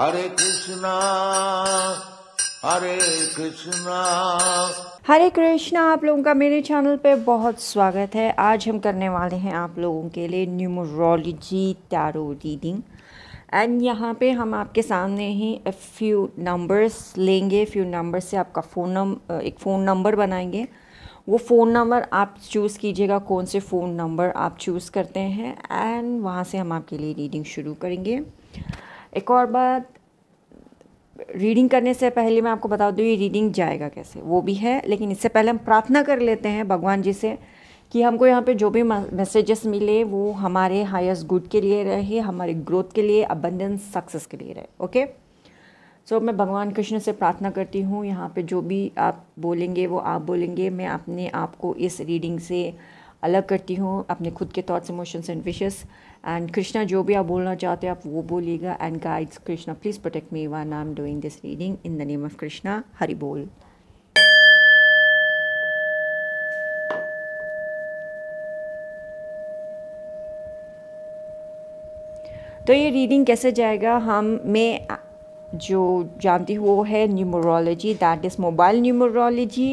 हरे कृष्णा हरे कृष्णा हरे कृष्णा आप लोगों का मेरे चैनल पे बहुत स्वागत है आज हम करने वाले हैं आप लोगों के लिए न्यूमरोलॉजी टैरो रीडिंग एंड यहाँ पे हम आपके सामने ही फ्यू नंबर्स लेंगे फ्यू नंबर से आपका फ़ोन नंबर एक फ़ोन नंबर बनाएंगे वो फ़ोन नंबर आप चूज़ कीजिएगा कौन से फ़ोन नंबर आप चूज़ करते हैं एंड वहाँ से हम आपके लिए रीडिंग शुरू करेंगे एक और बात रीडिंग करने से पहले मैं आपको बता दूँ ये रीडिंग जाएगा कैसे वो भी है लेकिन इससे पहले हम प्रार्थना कर लेते हैं भगवान जी से कि हमको यहाँ पे जो भी मैसेजेस मिले वो हमारे हाईएस्ट गुड के लिए रहे हमारे ग्रोथ के लिए अबंडेंस सक्सेस के लिए रहे ओके सो so, मैं भगवान कृष्ण से प्रार्थना करती हूँ यहाँ पे जो भी आप बोलेंगे वो आप बोलेंगे मैं अपने आप को इस रीडिंग से अलग करती हूँ अपने खुद के thoughts emotions and wishes and Krishna जो भी आप बोलना चाहते हैं आप वो बोलिएगा and guides Krishna please protect me when I am doing this reading in the name of Krishna Hari बोल तो ये रीडिंग कैसे जाएगा हम मैं जो जानती हूँ वो है numerology that is mobile numerology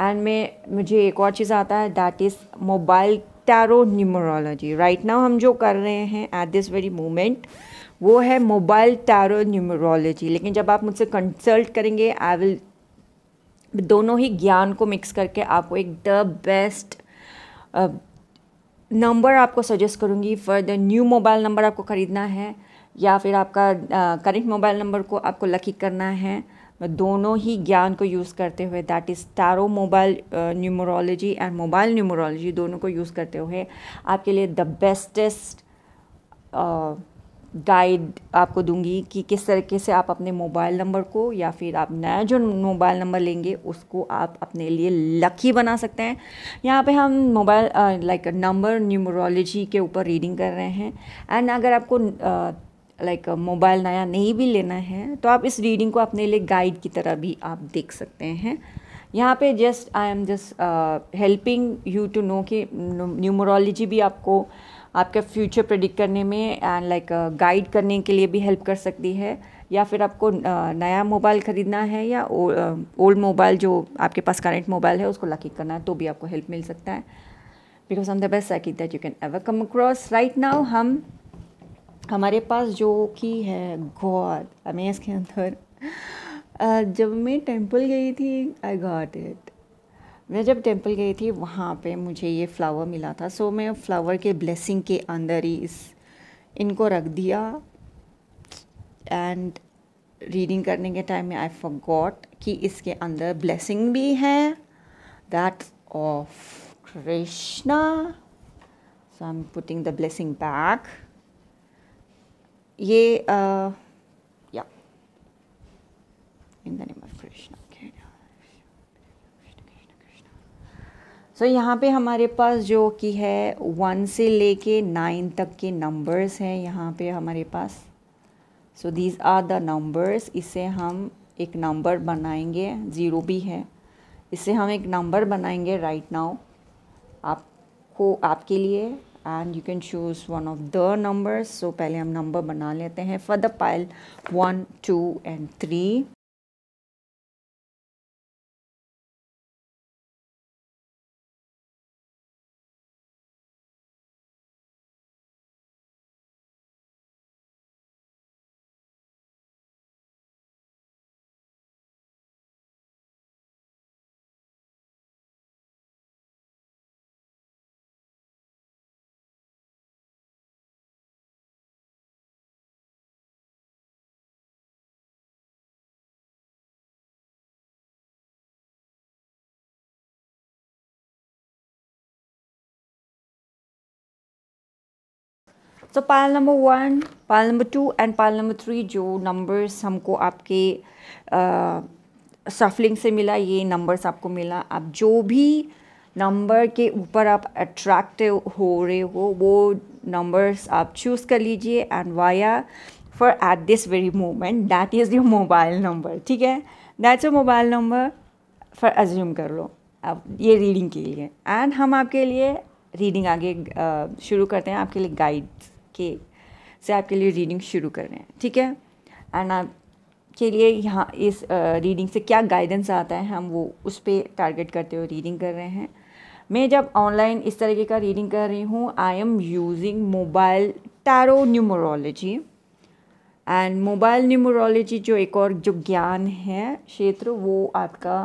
and मैं मुझे एक और चीज़ आता है that is mobile tarot numerology right now हम जो कर रहे हैं एट दिस वेरी मोमेंट वो है मोबाइल टैरो न्यूमरोलॉजी लेकिन जब आप मुझसे कंसल्ट करेंगे आई विल दोनों ही ज्ञान को मिक्स करके आपको एक द बेस्ट नंबर आपको सजेस्ट करूँगी for the new mobile number आपको ख़रीदना है या फिर आपका करेंट मोबाइल नंबर को आपको लकी करना है तो दोनों ही ज्ञान को यूज़ करते हुए that is tarot mobile numerology and mobile numerology दोनों को यूज़ करते हुए आपके लिए द बेस्टेस्ट गाइड आपको दूंगी कि किस तरीके से आप अपने मोबाइल नंबर को या फिर आप नया जो मोबाइल नंबर लेंगे उसको आप अपने लिए लकी बना सकते हैं यहाँ पे हम मोबाइल लाइक नंबर न्यूमरोलॉजी के ऊपर रीडिंग कर रहे हैं एंड अगर आपको uh, लाइक मोबाइल uh, नया नहीं भी लेना है तो आप इस रीडिंग को अपने लिए गाइड की तरह भी आप देख सकते हैं यहाँ पे just I am just helping you to know कि न्यूमरोलॉजी भी आपको आपका फ्यूचर प्रडिक्ट करने में एंड लाइक गाइड करने के लिए भी हेल्प कर सकती है या फिर आपको uh, नया मोबाइल ख़रीदना है या ओल्ड मोबाइल uh, जो आपके पास करेंट मोबाइल है उसको लकी करना है तो भी आपको हेल्प मिल सकता है because on the best cycle that you can ever come across right now हम हमारे पास जो कि है गॉड हमें इसके अंदर जब मैं टेंपल गई थी आई गॉट इट मैं जब टेंपल गई थी वहाँ पे मुझे ये फ्लावर मिला था सो मैं फ्लावर के ब्लेसिंग के अंदर ही इस इनको रख दिया एंड रीडिंग करने के टाइम में आई फॉरगॉट कि इसके अंदर ब्लेसिंग भी है that of Krishna so I am putting the blessing back ये सो so, सो यहाँ पे हमारे पास जो कि है वन से लेके नाइन तक के नंबर्स हैं यहाँ पे हमारे पास so these are the numbers इसे हम एक नंबर बनाएंगे ज़ीरो भी है इससे हम एक नंबर बनाएंगे राइट right नाउ आपको आपके लिए and you can choose one of the numbers so पहले हम नंबर बना लेते हैं for the pile one two and three so pile number one pile number two and pile number three जो numbers हमको आपके सफलिंग से मिला ये नंबर्स आपको मिला आप जो भी नंबर के ऊपर आप अट्रैक्टिव हो रहे हो वो नंबर्स आप चूज़ कर लीजिए and via for at this very moment that is your mobile number ठीक है that's your mobile number for assume कर लो आप ये रीडिंग के लिए एंड हम आपके लिए रीडिंग आगे शुरू करते हैं आपके लिए गाइड के से आपके लिए रीडिंग शुरू कर रहे हैं ठीक है एंड आपके लिए यहाँ इस रीडिंग से क्या गाइडेंस आता है हम वो उस पर टारगेट करते हुए रीडिंग कर रहे हैं मैं जब ऑनलाइन इस तरीके का रीडिंग कर रही हूँ I am using mobile tarot numerology and mobile numerology जो एक और जो ज्ञान है क्षेत्र वो आपका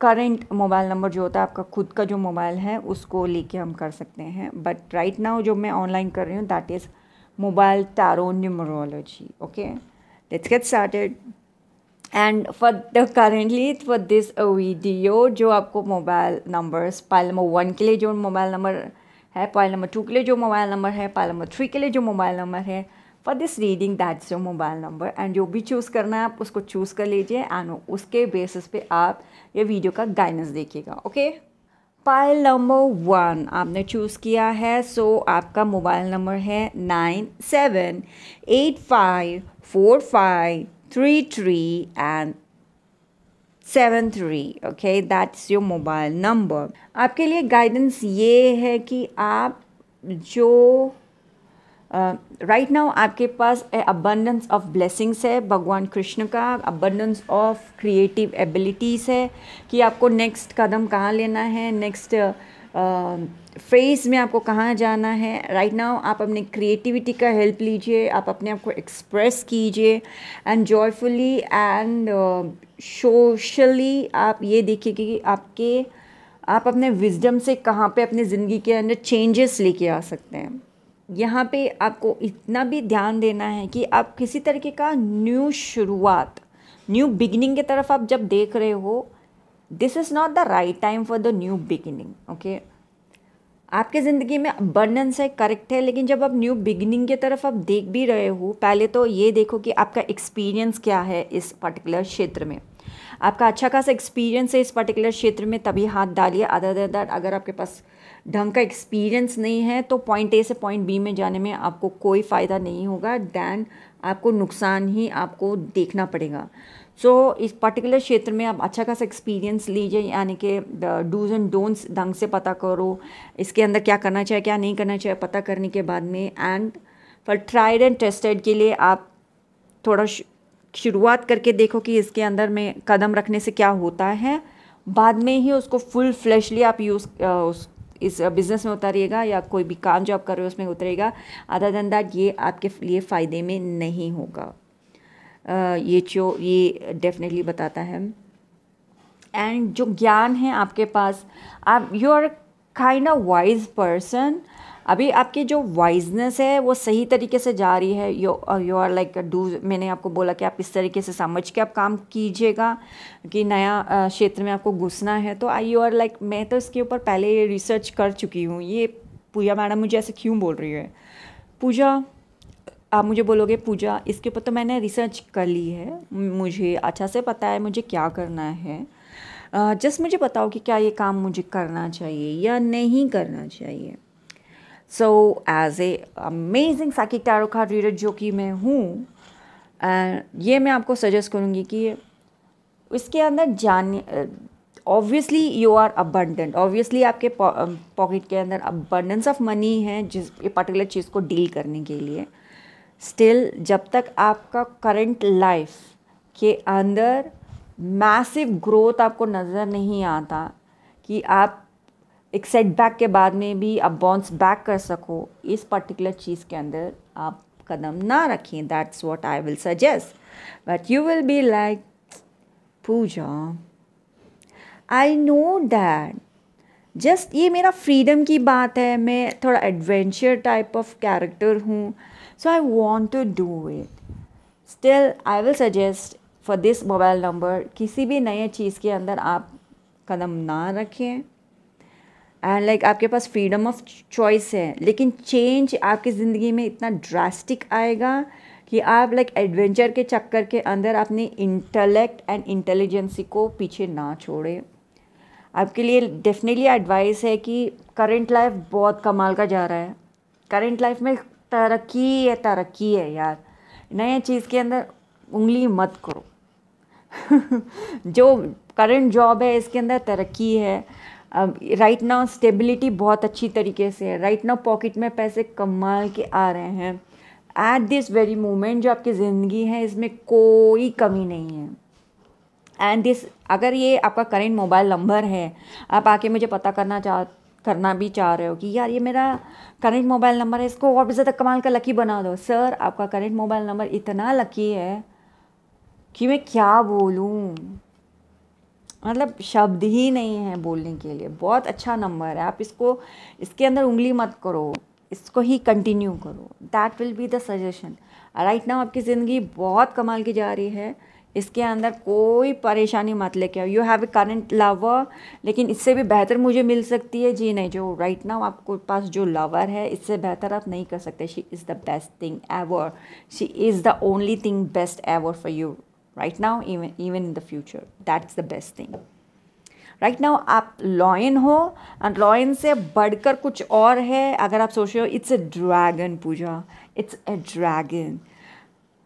करंट मोबाइल नंबर जो होता है आपका खुद का जो मोबाइल है उसको लेके हम कर सकते हैं बट राइट नाउ जो मैं ऑनलाइन कर रही हूँ that is mobile tarot numerology okay let's get started and for the currently for this video जो आपको mobile numbers pile number one के लिए जो मोबाइल नंबर है पाइल नंबर टू के लिए जो मोबाइल नंबर है पाइल नंबर थ्री के लिए जो मोबाइल नंबर है for this reading that's your mobile number and जो भी चूज़ करना है आप उसको चूज़ कर लीजिए एंड उसके बेसिस पे आप ये वीडियो का गाइडेंस देखिएगा ओके पाइल नंबर वन आपने चूज़ किया है सो so आपका मोबाइल नंबर है nine seven eight five four five three three and seven three okay that's your mobile number आपके लिए गाइडेंस ये है कि आप जो राइट नाउ आपके पास अबंडेंस ऑफ ब्लेसिंग्स है भगवान कृष्ण का अबंडेंस ऑफ क्रिएटिव एबिलिटीज़ है कि आपको नेक्स्ट कदम कहाँ लेना है नेक्स्ट फेज में आपको कहाँ जाना है राइट right नाउ आप अपने क्रिएटिविटी का हेल्प लीजिए आप अपने आप को एक्सप्रेस कीजिए एंड जॉयफुली एंड सोशली आप ये देखिए कि आपके आप अपने विजडम से कहाँ पे अपने ज़िंदगी के अंदर चेंजेस लेके आ सकते हैं यहाँ पे आपको इतना भी ध्यान देना है कि आप किसी तरीके का न्यू शुरुआत न्यू बिगिनिंग की तरफ आप जब देख रहे हो this is not the right time for the new beginning okay आपके ज़िंदगी में अबंडेंस है करेक्ट है लेकिन जब आप न्यू बिगिनिंग की तरफ आप देख भी रहे हो पहले तो ये देखो कि आपका एक्सपीरियंस क्या है इस पर्टिकुलर क्षेत्र में आपका अच्छा खासा एक्सपीरियंस है इस पर्टिकुलर क्षेत्र में तभी हाथ डालिए अदर देन दैट अगर आपके पास ढंग का एक्सपीरियंस नहीं है तो पॉइंट ए से पॉइंट बी में जाने में आपको कोई फ़ायदा नहीं होगा दैन आपको नुकसान ही आपको देखना पड़ेगा सो so, इस पर्टिकुलर क्षेत्र में आप अच्छा खासा एक्सपीरियंस लीजिए यानी कि डूज एंड डोंट्स ढंग से पता करो इसके अंदर क्या करना चाहिए क्या नहीं करना चाहिए पता करने के बाद में एंड पर ट्राइड एंड टेस्टेड के लिए आप थोड़ा शुरुआत करके देखो कि इसके अंदर में कदम रखने से क्या होता है बाद में ही उसको फुल फ्लैशली आप यूज़ उस इस बिज़नेस में उतारिएगा या कोई भी काम जो आप कर रहे हो उसमें उतरेगा आधा देन दैट ये आपके लिए फ़ायदे में नहीं होगा ये जो ये डेफिनेटली बताता है एंड जो ज्ञान है आपके पास आप you are kind of wise person अभी आपकी जो वाइजनेस है वो सही तरीके से जा रही है you you are like do मैंने आपको बोला कि आप इस तरीके से समझ के आप काम कीजिएगा कि नया uh, क्षेत्र में आपको घुसना है तो आई यू आर लाइक मैं तो इसके ऊपर पहले रिसर्च कर चुकी हूँ ये पूजा मैडम मुझे ऐसे क्यों बोल रही है पूजा आप मुझे बोलोगे पूजा इसके ऊपर तो मैंने रिसर्च कर ली है मुझे अच्छा से पता है मुझे क्या करना है जस्ट uh, मुझे बताओ कि क्या ये काम मुझे करना चाहिए या नहीं करना चाहिए so as a amazing psychic tarot reader जो कि मैं हूँ ये मैं आपको सजेस्ट करूँगी कि इसके अंदर जान obviously you are abundant obviously आपके पॉकेट के अंदर अबंडेंस ऑफ मनी है जिस पर्टिकुलर चीज़ को डील करने के लिए स्टिल जब तक आपका करंट लाइफ के अंदर मैसिव ग्रोथ आपको नज़र नहीं आता कि आप एक सेटबैक के बाद में भी आप बाउंस बैक कर सको इस पर्टिकुलर चीज़ के अंदर आप कदम ना रखें that's what I will suggest but you will be like Puja I know that just ये मेरा फ्रीडम की बात है मैं थोड़ा एडवेंचर टाइप ऑफ कैरेक्टर हूँ so I want to do it still I will suggest for this mobile number किसी भी नए चीज़ के अंदर आप कदम ना रखें एंड लाइक like, आपके पास फ्रीडम ऑफ चॉइस है लेकिन चेंज आपकी ज़िंदगी में इतना ड्रास्टिक आएगा कि आप लाइक like, एडवेंचर के चक्कर के अंदर अपने इंटेलेक्ट एंड इंटेलिजेंसी को पीछे ना छोड़ें आपके लिए डेफिनेटली एडवाइस है कि करंट लाइफ बहुत कमाल का जा रहा है करंट लाइफ में तरक्की है तरक्की है यार नए चीज़ के अंदर उंगली मत करो जो करंट जॉब है इसके अंदर तरक्की है राइट नाउ स्टेबिलिटी बहुत अच्छी तरीके से है राइट नाउ पॉकेट में पैसे कमाल के आ रहे हैं एट दिस वेरी मोमेंट जो आपकी ज़िंदगी है इसमें कोई कमी नहीं है एंड दिस अगर ये आपका करेंट मोबाइल नंबर है आप आके मुझे पता करना चाह करना भी चाह रहे हो कि यार ये मेरा करेंट मोबाइल नंबर है इसको और भी ज़्यादा कमाल का लकी बना दो सर आपका करेंट मोबाइल नंबर इतना लकी है कि मैं क्या बोलूँ मतलब शब्द ही नहीं है बोलने के लिए बहुत अच्छा नंबर है आप इसको इसके अंदर उंगली मत करो इसको ही कंटिन्यू करो that will be the suggestion right now आपकी ज़िंदगी बहुत कमाल की जा रही है इसके अंदर कोई परेशानी मत लेके आओ you have a current lover लेकिन इससे भी बेहतर मुझे मिल सकती है जी नहीं जो राइट right नाउ आपके पास जो लवर है इससे बेहतर आप नहीं कर सकते she is the best thing ever she is the only thing best ever for you right now even even in the future that's the best thing right right now आप लॉयन हो and lion से बढ़कर कुछ और है अगर आप सोच रहे हो it's a dragon Puja it's a dragon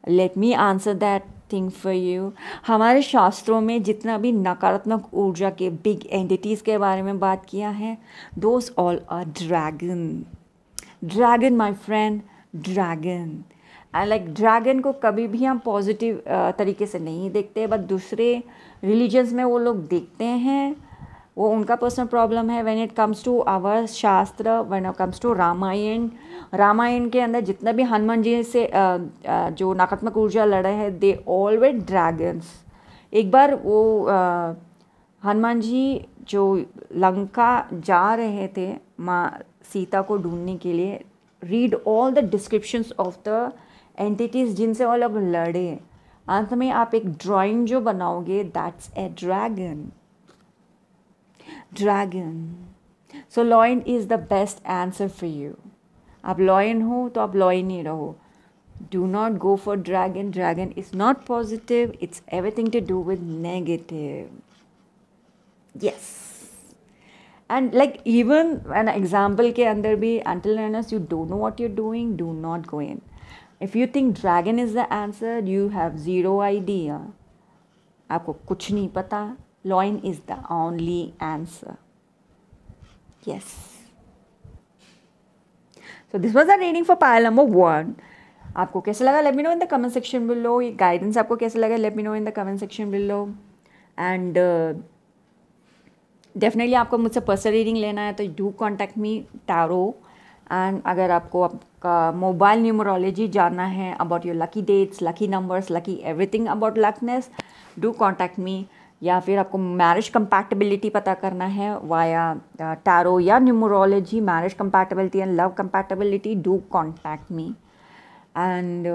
let me answer that thing for you हमारे शास्त्रों में जितना भी नकारात्मक ऊर्जा के बिग एंटिटीज़ के बारे में बात किया है those all a dragon dragon my friend dragon like uh, dragon को कभी भी हम पॉजिटिव uh, तरीके से नहीं देखते बट दूसरे रिलीजन्स में वो लोग देखते हैं वो उनका पर्सनल प्रॉब्लम है when it comes to our shastra when it comes to Ramayana Ramayana के अंदर जितना भी हनुमान जी से uh, जो नकारात्मक ऊर्जा लड़े हैं दे ऑलवेज ड्रैगन्स एक बार वो हनुमान जी जो लंका जा रहे थे माँ सीता को ढूंढने के लिए read all the descriptions of the entities जिनसे वो लोग लड़े अंत में आप एक ड्राइंग जो बनाओगे that's a dragon dragon so lion is the best answer for you आप लॉयन हो तो आप लॉयन ही रहो do not go for dragon dragon is not positive it's everything to do with negative yes and like even an example ke andar bhi until and unless you don't know what you're doing do not go in if you think dragon is the answer you have zero idea आपको कुछ नहीं पता lion is the only answer yes so this was the reading for Payal number one आपको कैसे लगा let me know in the comment section below ये guidance आपको कैसे लगा let me know in the comment section below and definitely आपको मुझसे personal reading लेना है तो do contact me tarot and अगर आपको आपका मोबाइल न्यूमरोलॉजी जानना है about your lucky dates lucky numbers lucky everything about luckness do contact me या फिर आपको मैरिज कंपैटिबिलिटी पता करना है वाया टैरो uh, या numerology marriage compatibility and love compatibility do contact me and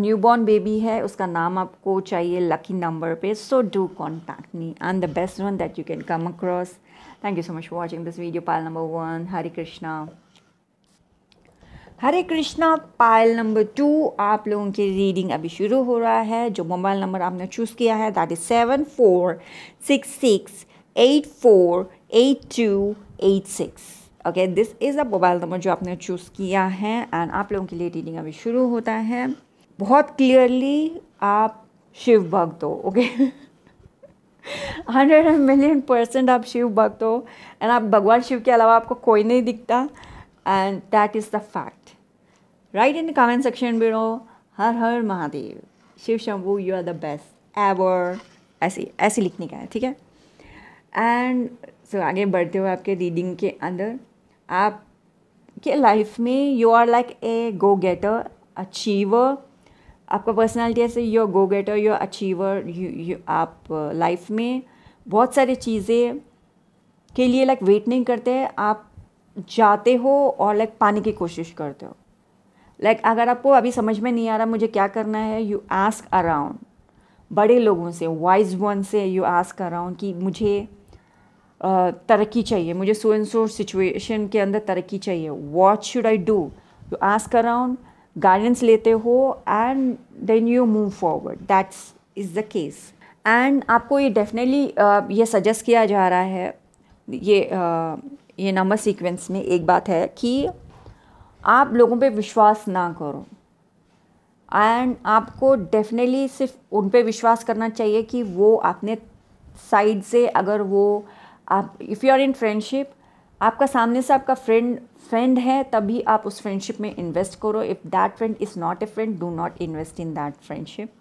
new born baby है उसका नाम आपको चाहिए लकी नंबर पे so do contact me and the best one that you can come across Thank you so much for watching this video. Pile number one, Hari Krishna. Hare Krishna Payal number two आप लोगों की reading अभी शुरू हो रहा है जो मोबाइल नंबर आपने चूज़ किया है that is seven four six six eight four eight two eight six okay this is a mobile number जो आपने चूज़ किया है एंड आप लोगों के लिए रीडिंग अभी शुरू होता है बहुत क्लियरली आप शिव भक्त हो okay hundred and million percent आप शिव भक्त हो एंड आप भगवान शिव के अलावा आपको कोई नहीं दिखता and that is the fact right in the comment section रहो हर हर Mahadev Shiv Shambhu you are the best ever ऐसी ऐसे लिखने का है ठीक है एंड सो so, आगे बढ़ते हुए आपके रीडिंग के अंदर आप के लाइफ में you are like a go getter achiever आपका पर्सनालिटी ऐसे your go getter your achiever आप लाइफ uh, में बहुत सारी चीज़ें के लिए लाइक वेट नहीं करते आप जाते हो और लाइक पाने की कोशिश करते हो लाइक अगर आपको अभी समझ में नहीं आ रहा मुझे क्या करना है यू आस्क अराउंड बड़े लोगों से वाइज वन से यू आस्क अराउंड कि मुझे uh, तरक्की चाहिए मुझे सो एंड सो सिचुएशन के अंदर तरक्की चाहिए what should I do you ask around guidance लेते हो and then you move forward that's is the case and आपको ये डेफिनेटली uh, ये सजेस्ट किया जा रहा है ये uh, ये नंबर सीक्वेंस में एक बात है कि आप लोगों पे विश्वास ना करो एंड आपको डेफिनेटली सिर्फ उन पे विश्वास करना चाहिए कि वो अपने साइड से अगर वो आप if you are in friendship आपका सामने से आपका फ्रेंड फ्रेंड है तभी आप उस फ्रेंडशिप में इन्वेस्ट करो if that friend is not a friend do not invest in that friendship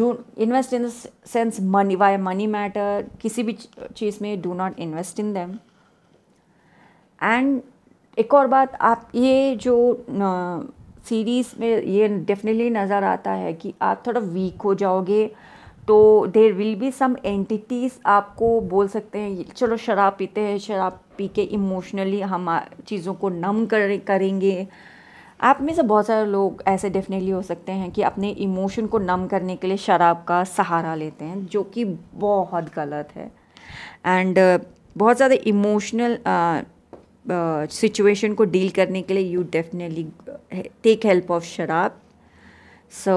do invest in sense money why money matter किसी भी चीज़ में do not invest in them and एक और बात आप ये जो सीरीज़ में ये डेफिनेटली नज़र आता है कि आप थोड़ा वीक हो जाओगे तो there will be some entities आपको बोल सकते हैं चलो शराब पीते हैं शराब पी के इमोशनली हम चीज़ों को नम कर करेंगे आप में से बहुत सारे लोग ऐसे डेफिनेटली हो सकते हैं कि अपने इमोशन को नम करने के लिए शराब का सहारा लेते हैं जो कि बहुत गलत है एंड uh, बहुत ज़्यादा इमोशनल सिचुएशन को डील करने के लिए you definitely take help of शराब सो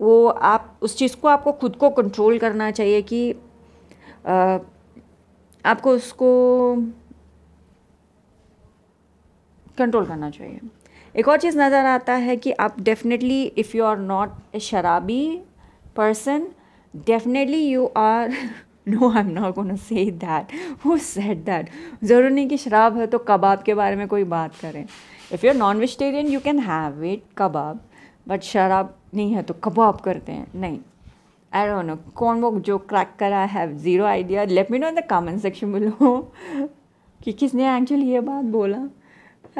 वो आप उस चीज़ को आपको खुद को कंट्रोल करना चाहिए कि uh, आपको उसको कंट्रोल करना चाहिए एक और चीज़ नज़र आता है कि आप definitely if you are not a शराबी person definitely you are no I am not gonna say that who set that जरूर नहीं कि शराब है तो कबाब के बारे में कोई बात करें if you are non vegetarian you can have it कबाब बट शराब नहीं है तो कबाब करते हैं नहीं I कौन वो जो क्रैक कर I have zero idea let me know in the comment section बोलो कि किसने एक्चुअली ये बात बोला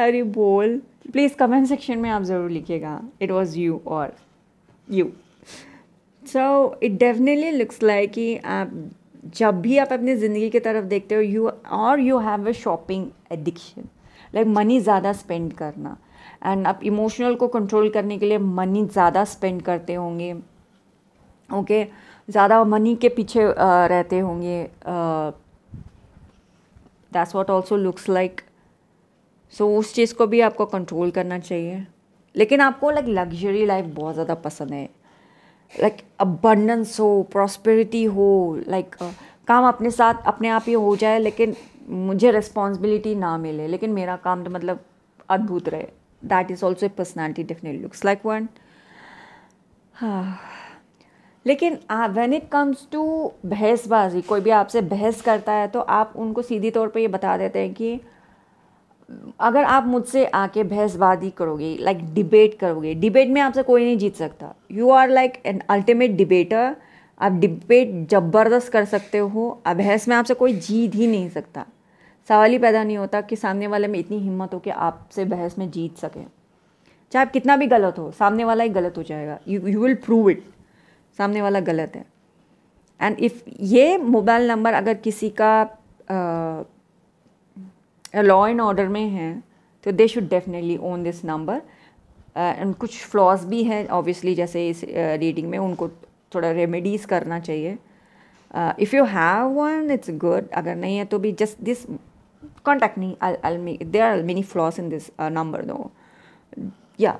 अरे बोल प्लीज़ कमेंट सेक्शन में आप ज़रूर लिखिएगा इट वॉज़ यू और you so it definitely looks like कि आप जब भी आप अपनी ज़िंदगी की तरफ देखते हो यू और you have a shopping addiction like money ज़्यादा स्पेंड करना एंड आप इमोशनल को कंट्रोल करने के लिए मनी ज़्यादा स्पेंड करते होंगे ओके ज़्यादा मनी के पीछे रहते होंगे that's what also looks like so उस चीज़ को भी आपको कंट्रोल करना चाहिए लेकिन आपको लाइक लग्जरी लाइफ बहुत ज़्यादा पसंद है लाइक like, अबंडेंस हो प्रॉस्पेरिटी हो लाइक like, काम अपने साथ अपने आप ही हो जाए लेकिन मुझे रिस्पॉन्सिबिलिटी ना मिले लेकिन मेरा काम तो मतलब अद्भुत रहे that is also a personality definitely looks like one हाँ लेकिन वैन इट कम्स टू बहसबाजी कोई भी आपसे बहस करता है तो आप उनको सीधी तौर पे ये बता देते हैं कि अगर आप मुझसे आके बहसबाजी करोगे लाइक डिबेट करोगे डिबेट में आपसे कोई नहीं जीत सकता you are like an ultimate debater आप डिबेट जबरदस्त कर सकते हो अब बहस में आपसे कोई जीत ही नहीं सकता सवाल ही पैदा नहीं होता कि सामने वाले में इतनी हिम्मत हो कि आपसे बहस में जीत सकें चाहे आप कितना भी गलत हो सामने वाला ही गलत हो जाएगा you you will prove it सामने वाला गलत है एंड इफ़ ये मोबाइल नंबर अगर किसी का लॉ एंड ऑर्डर में है तो they should definitely own this number and कुछ फ्लॉज भी हैं ऑब्वियसली जैसे इस रीडिंग uh, में उनको थोड़ा रेमेडीज़ करना चाहिए if you have one it's good अगर नहीं है तो भी just this contact me there are many flaws in this number दो या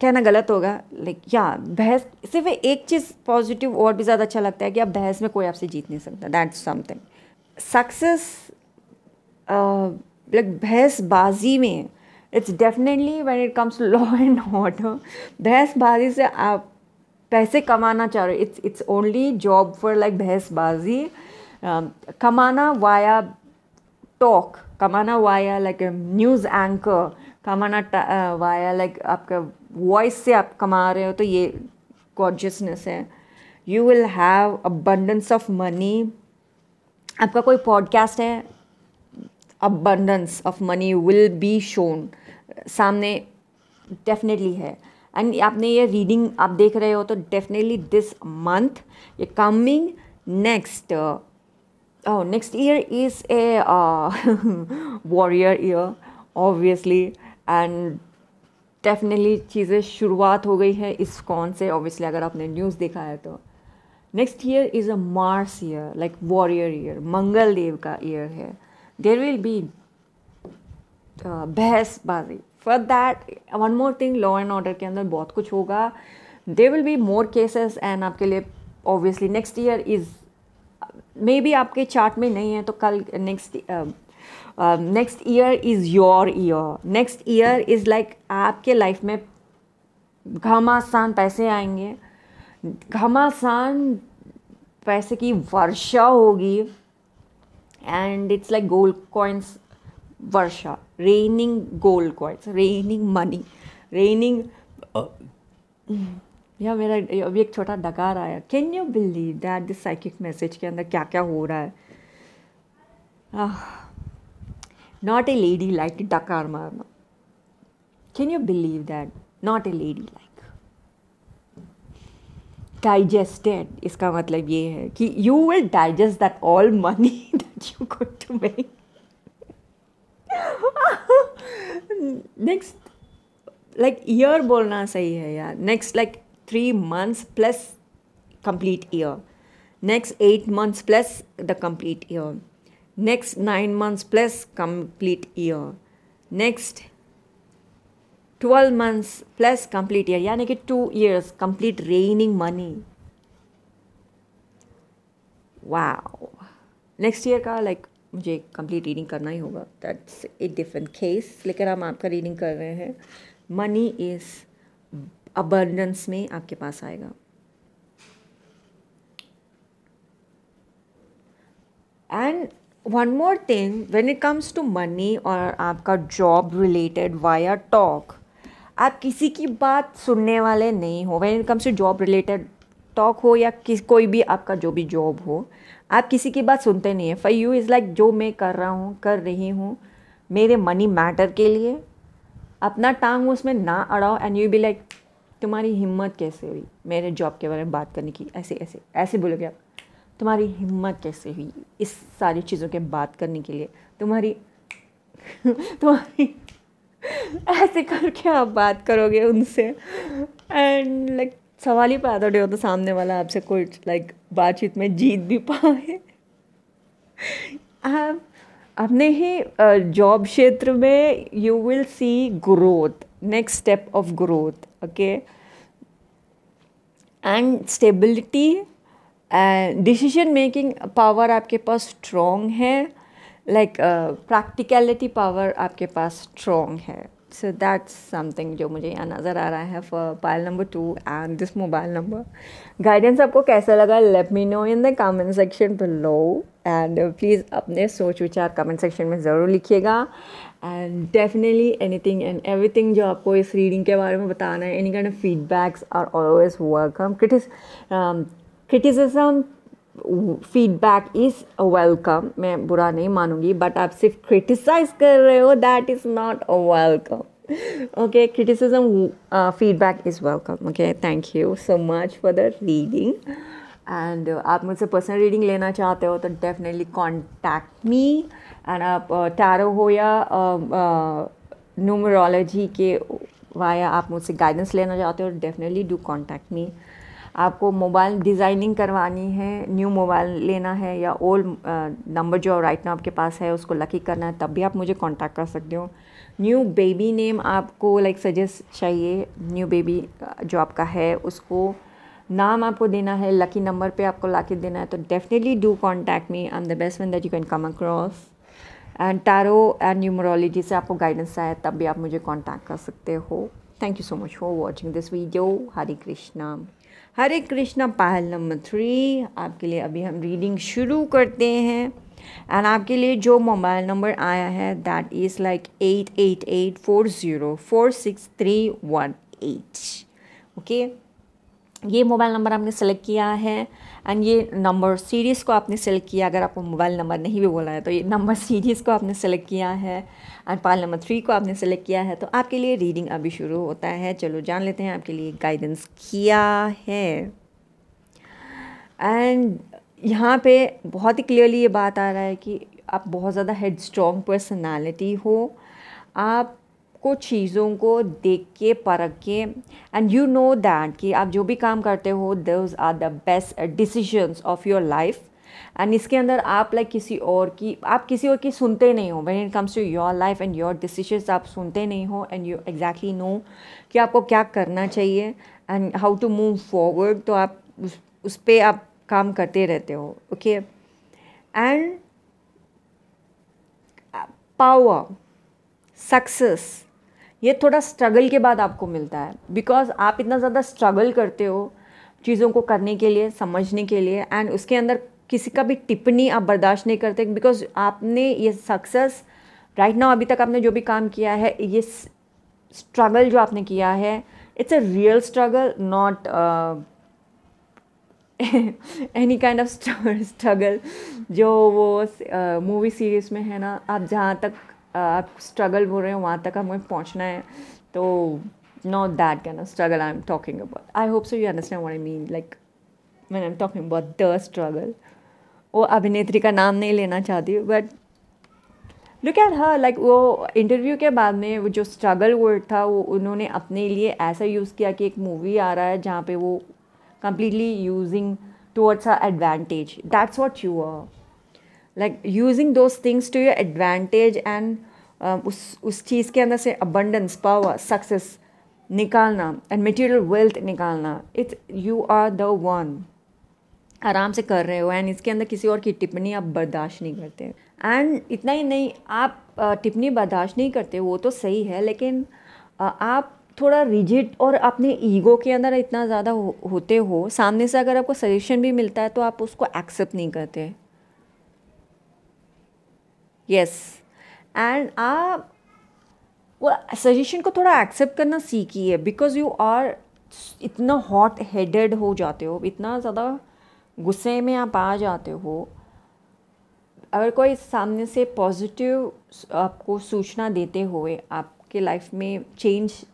कहना गलत होगा लाइक या बहस सिर्फ एक चीज़ पॉजिटिव और भी ज़्यादा अच्छा लगता है कि आप बहस में कोई आपसे जीत नहीं सकता दैट समथिंग सक्सेस लाइक बहसबाजी में it's definitely when it comes to law and order बहसबाजी से आप पैसे कमाना चाह रहे हो it's it's only job for like बहसबाजी um, कमाना वाया टॉक कमाना वाया लाइक न्यूज़ एंकर कमाना वाया लाइक uh, आपका वॉइस से आप कमा रहे हो तो ये कॉन्शियसनेस है you will have abundance of money आपका कोई पॉडकास्ट है abundance of money will be shown सामने डेफिनेटली है एंड आपने ये रीडिंग आप देख रहे हो तो डेफिनेटली दिस मंथ ये coming next next year is a warrior year warrior and definitely चीज़ें शुरुआत हो गई है इस कौन से ऑब्वियसली अगर आपने न्यूज़ देखा है तो next year is a Mars year like warrior year Mangal Dev का ईयर है देर विल बी बहसबाजी for that one more thing law and order के अंदर बहुत कुछ होगा there will be more cases and आपके लिए obviously next year is maybe आपके चार्ट में नहीं है तो कल next next year is your year next year is like आपके लाइफ में घमासान पैसे आएंगे घमासान पैसे की वर्षा होगी and it's like gold coins वर्षा raining gold coins raining money raining या मेरा अभी एक छोटा डकार आया can you believe that this psychic message के अंदर क्या क्या हो रहा है ah. Not a lady like Dakar Marma. Can you believe that? Not a lady like. Digested इसका मतलब ये है कि you will digest that all money that you going to make next like year बोलना सही है यार next like three months plus complete year next eight months plus the complete year next 9 months plus complete year next 12 months plus complete year यानी कि 2 years complete reigning money wow next year का like मुझे complete reading करना ही होगा that's a different case लेकिन हम आपका reading कर रहे हैं money is abundance में आपके पास आएगा and one more thing when it comes to money और आपका जॉब रिलेटेड वाया टॉक आप किसी की बात सुनने वाले नहीं हो when it comes to job related talk हो या किस कोई भी आपका जो भी जॉब हो आप किसी की बात सुनते नहीं हैं फॉर यू इज़ लाइक जो मैं कर रहा हूँ कर रही हूँ मेरे मनी मैटर के लिए अपना टांग उसमें ना अड़ाओ एंड यू बी लाइक तुम्हारी हिम्मत कैसे हुई मेरे जॉब के बारे में बात करने की ऐसे ऐसे ऐसे बोलोगे आप तुम्हारी हिम्मत कैसे हुई इस सारी चीज़ों के बात करने के लिए तुम्हारी तुम्हारी ऐसे करके आप बात करोगे उनसे एंड लाइक like, सवाल ही पैदा नहीं होता सामने वाला आपसे कुछ लाइक like, बातचीत में जीत भी पाए आप अपने ही जॉब क्षेत्र में you will see growth next step of growth okay and stability decision making power आपके पास स्ट्रॉन्ग है लाइक प्रैक्टिकलिटी पावर आपके पास स्ट्रॉन्ग है सो दैट्स समथिंग जो मुझे यहाँ नज़र आ रहा है for mobile number two and this mobile number guidance आपको कैसा लगा let me know in the comment section below and please अपने सोच विचार कमेंट सेक्शन में ज़रूर लिखिएगा and definitely anything and everything जो आपको इस रीडिंग के बारे में बताना है any kind of feedbacks are always welcome क्रिटिस criticism feedback is a welcome मैं बुरा नहीं मानूंगी बट आप सिर्फ क्रिटिसाइज कर रहे हो that is not a welcome okay criticism feedback is welcome okay thank you so much for the reading and आप मुझसे पर्सनल रीडिंग लेना चाहते हो तो डेफिनेटली कॉन्टैक्ट मी एंड आप टैरो uh, हो या न्यूमरोलॉजी um, uh, के वाया आप मुझसे गाइडेंस लेना चाहते हो डेफिनेटली डू कॉन्टैक्ट मी आपको मोबाइल डिज़ाइनिंग करवानी है न्यू मोबाइल लेना है या ओल्ड नंबर जो राइट नाम आपके पास है उसको लकी करना है तब भी आप मुझे कांटेक्ट कर सकते हो न्यू बेबी नेम आपको लाइक सजेस्ट चाहिए न्यू बेबी जो आपका है उसको नाम आपको देना है लकी नंबर पे आपको ला देना है तो definitely do contact me um am the best one that you can come across and tarot and numerology से आपको गाइडेंस आया तब भी आप मुझे कॉन्टैक्ट कर सकते हो thank you so much for watching this video Hare Krishna Hare Krishna pile number three आपके लिए अभी हम रीडिंग शुरू करते हैं एंड आपके लिए जो मोबाइल नंबर आया है that is like eight eight eight four zero four six three one eight okay ये मोबाइल नंबर आपने सेलेक्ट किया है एंड ये नंबर सीरीज़ को आपने सेलेक्ट किया अगर आपको मोबाइल नंबर नहीं भी बोला है तो ये नंबर सीरीज़ को आपने सेलेक्ट किया है एंड पाल नंबर थ्री को आपने सेलेक्ट किया है तो आपके लिए रीडिंग अभी शुरू होता है चलो जान लेते हैं आपके लिए गाइडेंस किया है एंड यहाँ पे बहुत ही क्लियरली ये बात आ रहा है कि आप बहुत ज़्यादा हेड स्ट्रॉन्ग पर्सनैलिटी हो आप को चीज़ों को देख के परख के एंड यू नो दैट कि आप जो भी काम करते हो those are the best decisions of your life and इसके अंदर आप लाइक किसी और की आप किसी और की सुनते नहीं हो when it comes to your life and your decision आप सुनते नहीं हो एंड यू एग्जैक्टली नो कि आपको क्या करना चाहिए and how to move forward तो आप उस, उस पर आप काम करते रहते हो ओके एंड पावर सक्सेस ये थोड़ा स्ट्रगल के बाद आपको मिलता है बिकॉज आप इतना ज़्यादा स्ट्रगल करते हो चीज़ों को करने के लिए समझने के लिए एंड उसके अंदर किसी का भी टिप्पणी आप बर्दाश्त नहीं करते बिकॉज आपने ये सक्सेस राइट नाउ अभी तक आपने जो भी काम किया है ये स्ट्रगल जो आपने किया है it's a real struggle not any kind of struggle जो वो मूवी uh, सीरीज़ में है ना आप जहाँ तक आप स्ट्रगल बोल रहे हो वहाँ तक हमें पहुँचना है तो not that can struggle I am talking about I hope so you understand what I mean like man I am talking about the struggle वो अभिनेत्री का नाम नहीं लेना चाहती but look at her like वो इंटरव्यू के बाद में वो जो स्ट्रगल वर्ड था वो उन्होंने अपने लिए ऐसा यूज़ किया कि एक मूवी आ रहा है जहाँ पे वो completely using towards a advantage that's what you are like using those things to your advantage and उस उस चीज़ के अंदर से अबंडेंस पावर सक्सेस निकालना एंड मटेरियल वेल्थ निकालना it's you are the one आराम से कर रहे हो एंड इसके अंदर किसी और की टिप्पणी आप बर्दाश्त नहीं करते एंड इतना ही नहीं आप टिप्पणी बर्दाश्त नहीं करते वो तो सही है लेकिन आप थोड़ा रिजिड और अपने ईगो के अंदर इतना ज़्यादा हो, होते हो सामने से अगर आपको सजेशन भी मिलता है तो आप उसको एक्सेप्ट नहीं करते यस एंड आप वो सजेशन को थोड़ा एक्सेप्ट करना सीखिए बिकॉज यू आर इतना हॉट हेडेड हो जाते हो इतना ज़्यादा गुस्से में आप आ जाते हो अगर कोई सामने से पॉजिटिव आपको सूचना देते हुए आपके लाइफ में चेंज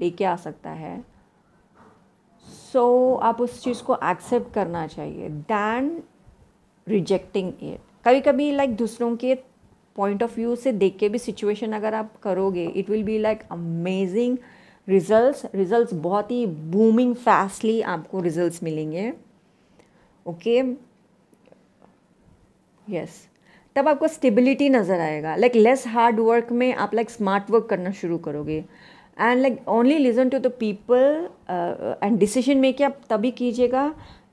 लेके आ सकता है सो so, आप उस चीज़ को एक्सेप्ट करना चाहिए दैन रिजेक्टिंग इट कभी कभी लाइक like, दूसरों के पॉइंट ऑफ व्यू से देख के भी सिचुएशन अगर आप करोगे it will be like amazing result result बहुत ही बूमिंग फास्टली आपको रिजल्ट मिलेंगे ओके okay? Yes yes. तब आपको स्टेबिलिटी नज़र आएगा लाइक लेस हार्ड वर्क में आप लाइक स्मार्ट वर्क करना शुरू करोगे and like only listen to the people and decision making आप तभी कीजिएगा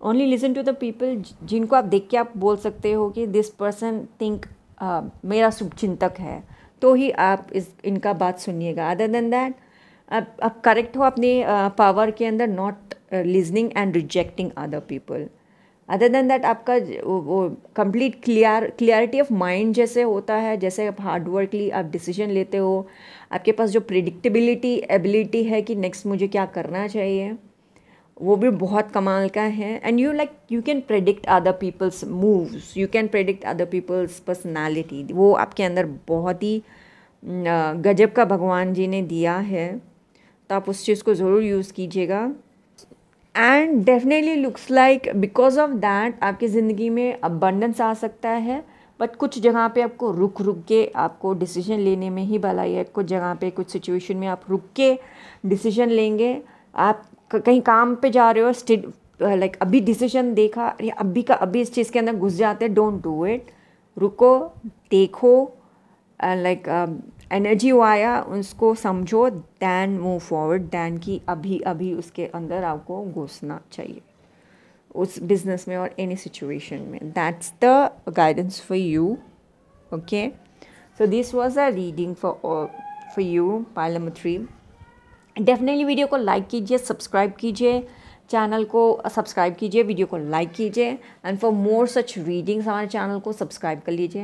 only listen to the people जिनको आप देख के आप बोल सकते हो कि this person think ah, um, मेरा शुभचिंतक है तो ही आप इस इनका बात सुनिएगा अदर देन दैट आप आप करेक्ट हो अपने पावर uh, के अंदर not listening and rejecting other people other than that आपका वो complete clear clarity of mind जैसे होता है जैसे आप हार्डवर्कली आप डिसीजन लेते हो आपके पास जो प्रिडिक्टेबिलिटी एबिलिटी है कि नेक्स्ट मुझे क्या करना चाहिए वो भी बहुत कमाल का है and you like you can predict other people's moves you can predict other people's personality वो आपके अंदर बहुत ही गजब का भगवान जी ने दिया है तो आप उस चीज़ को ज़रूर यूज़ कीजिएगा and definitely looks like because of that आपकी ज़िंदगी में अबंडेंस आ सकता है बट कुछ जगह पे आपको रुक रुक के आपको डिसीजन लेने में ही भलाई है कुछ जगह पे कुछ सिचुएशन में आप रुक के डिसीजन लेंगे आप कहीं काम पे जा रहे हो स्टिड लाइक अभी डिसीजन देखा अरे अभी का अभी इस चीज़ के अंदर घुस जाते हैं डोंट डू इट रुको देखो लाइक एनर्जी वो आया उसको समझो दैन मूव फॉरवर्ड दैन की अभी अभी उसके अंदर आपको घुसना चाहिए उस बिजनेस में और एनी सिचुएशन में that's the guidance for you okay so this was a reading for for you pile number three definitely video को लाइक कीजिए सब्सक्राइब कीजिए चैनल को सब्सक्राइब uh, कीजिए वीडियो को लाइक कीजिए and for more such readings हमारे channel को subscribe कर लीजिए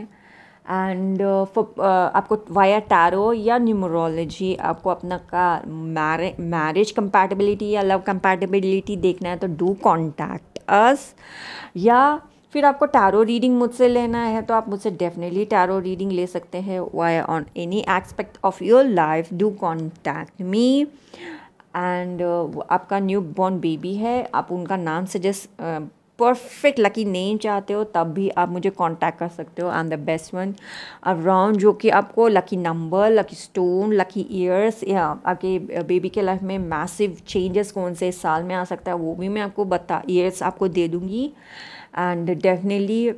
एंड फॉर uh, uh, आपको वाया टैरो या न्यूमरोलॉजी आपको अपना का मैरिज कंपैटिबिलिटी या लव कंपैटिबिलिटी देखना है तो डू कॉन्टैक्ट अस या फिर आपको टैरो रीडिंग मुझसे लेना है तो आप मुझसे डेफिनेटली टैरो रीडिंग ले सकते हैं why on any aspect of your life do contact me and आपका न्यू बॉर्न बेबी है आप उनका नाम सजेस्ट परफेक्ट लकी नेम चाहते हो तब भी आप मुझे कांटेक्ट कर सकते हो I am the best one around जो कि आपको lucky number lucky stone lucky years या आपके बेबी uh, के लाइफ में मैसिव चेंजेस कौन से साल में आ सकता है वो भी मैं आपको बता ईयर्स आपको दे दूँगी एंड डेफिनेटली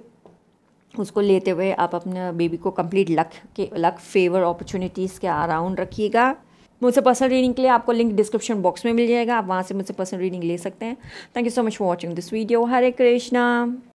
उसको लेते हुए आप अपने बेबी को कंप्लीट लक के लक फेवर अपॉर्चुनिटीज़ के अराउंड रखिएगा मुझसे पर्सनल रीडिंग के लिए आपको लिंक डिस्क्रिप्शन बॉक्स में मिल जाएगा आप वहाँ से मुझसे पर्सनल रीडिंग ले सकते हैं thank you so much for watching this video Hare Krishna